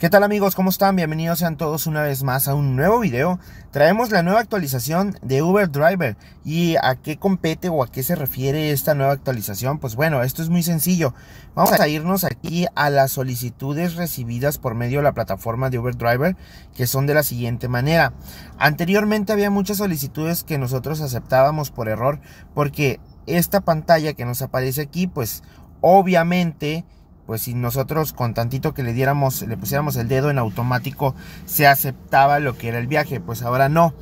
¿Qué tal amigos? ¿Cómo están? Bienvenidos sean todos una vez más a un nuevo video. Traemos la nueva actualización de Uber Driver. ¿Y a qué compete o a qué se refiere esta nueva actualización? Pues bueno, esto es muy sencillo. Vamos a irnos aquí a las solicitudes recibidas por medio de la plataforma de Uber Driver, que son de la siguiente manera. Anteriormente había muchas solicitudes que nosotros aceptábamos por error, porque esta pantalla que nos aparece aquí, pues obviamente pues si nosotros con tantito que le diéramos, le pusiéramos el dedo en automático, se aceptaba lo que era el viaje, pues ahora no.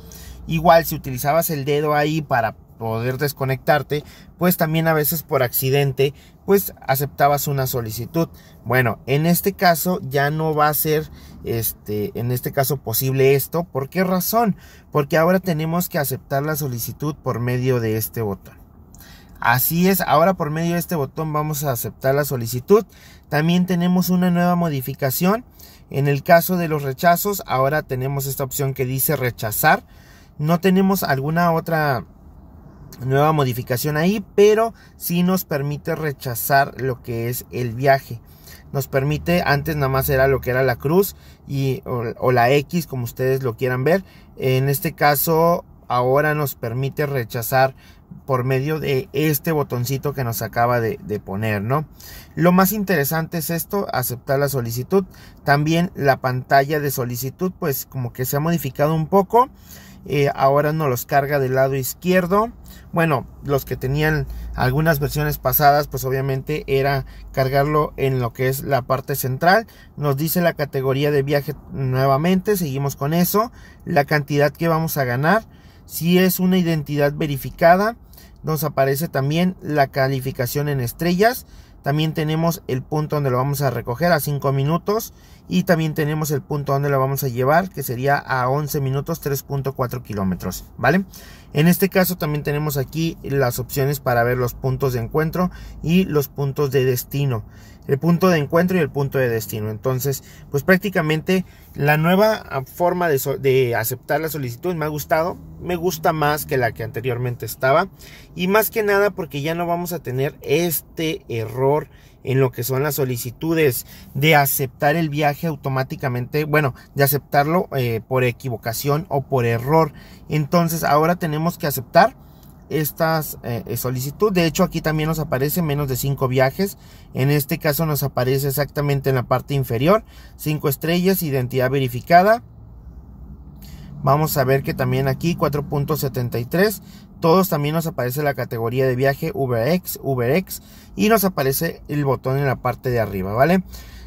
Igual si utilizabas el dedo ahí para poder desconectarte, pues también a veces por accidente, pues aceptabas una solicitud. Bueno, en este caso ya no va a ser, este, en este caso posible esto. ¿Por qué razón? Porque ahora tenemos que aceptar la solicitud por medio de este botón. Así es, ahora por medio de este botón vamos a aceptar la solicitud. También tenemos una nueva modificación. En el caso de los rechazos, ahora tenemos esta opción que dice rechazar. No tenemos alguna otra nueva modificación ahí, pero sí nos permite rechazar lo que es el viaje. Nos permite, antes nada más era lo que era la cruz y, o, o la X, como ustedes lo quieran ver. En este caso, ahora nos permite rechazar por medio de este botoncito que nos acaba de, poner, ¿no? Lo más interesante es esto, aceptar la solicitud. También la pantalla de solicitud, pues como que se ha modificado un poco. Eh, ahora nos los carga del lado izquierdo. Bueno, los que tenían algunas versiones pasadas, pues obviamente era cargarlo en lo que es la parte central. Nos dice la categoría de viaje nuevamente, seguimos con eso. La cantidad que vamos a ganar si es una identidad verificada, nos aparece también la calificación en estrellas también tenemos el punto donde lo vamos a recoger a 5 minutos. Y también tenemos el punto donde lo vamos a llevar, que sería a 11 minutos 3.4 kilómetros. ¿Vale? En este caso también tenemos aquí las opciones para ver los puntos de encuentro y los puntos de destino. El punto de encuentro y el punto de destino. Entonces, pues prácticamente la nueva forma de, de aceptar la solicitud me ha gustado. Me gusta más que la que anteriormente estaba. Y más que nada porque ya no vamos a tener este error en lo que son las solicitudes de aceptar el viaje automáticamente, bueno, de aceptarlo eh, por equivocación o por error. Entonces ahora tenemos que aceptar estas eh, eh, solicitudes De hecho, aquí también nos aparece menos de 5 viajes. En este caso nos aparece exactamente en la parte inferior. 5 estrellas, identidad verificada. Vamos a ver que también aquí 4.73, todos también nos aparece la categoría de viaje VX, UberX y nos aparece el botón en la parte de arriba, ¿vale?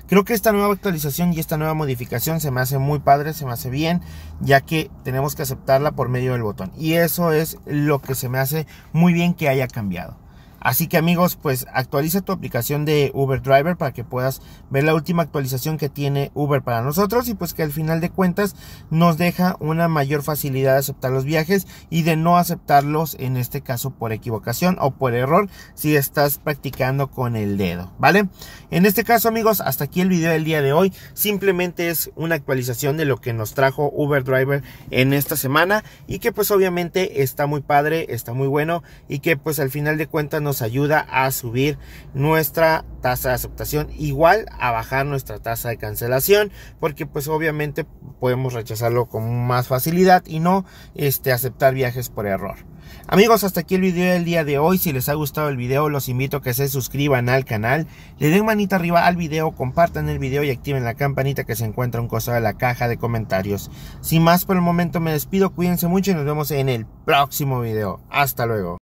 Creo que esta nueva actualización y esta nueva modificación se me hace muy padre, se me hace bien, ya que tenemos que aceptarla por medio del botón. Y eso es lo que se me hace muy bien que haya cambiado. Así que amigos, pues actualiza tu aplicación de Uber Driver para que puedas ver la última actualización que tiene Uber para nosotros y pues que al final de cuentas nos deja una mayor facilidad de aceptar los viajes y de no aceptarlos en este caso por equivocación o por error si estás practicando con el dedo, ¿vale? En este caso amigos, hasta aquí el video del día de hoy. Simplemente es una actualización de lo que nos trajo Uber Driver en esta semana y que pues obviamente está muy padre, está muy bueno y que pues al final de cuentas nos ayuda a subir nuestra tasa de aceptación, igual a bajar nuestra tasa de cancelación, porque pues obviamente podemos rechazarlo con más facilidad y no este, aceptar viajes por error. Amigos, hasta aquí el vídeo del día de hoy. Si les ha gustado el vídeo los invito a que se suscriban al canal, le den manita arriba al vídeo compartan el vídeo y activen la campanita que se encuentra un costado de la caja de comentarios. Sin más por el momento me despido, cuídense mucho y nos vemos en el próximo vídeo Hasta luego.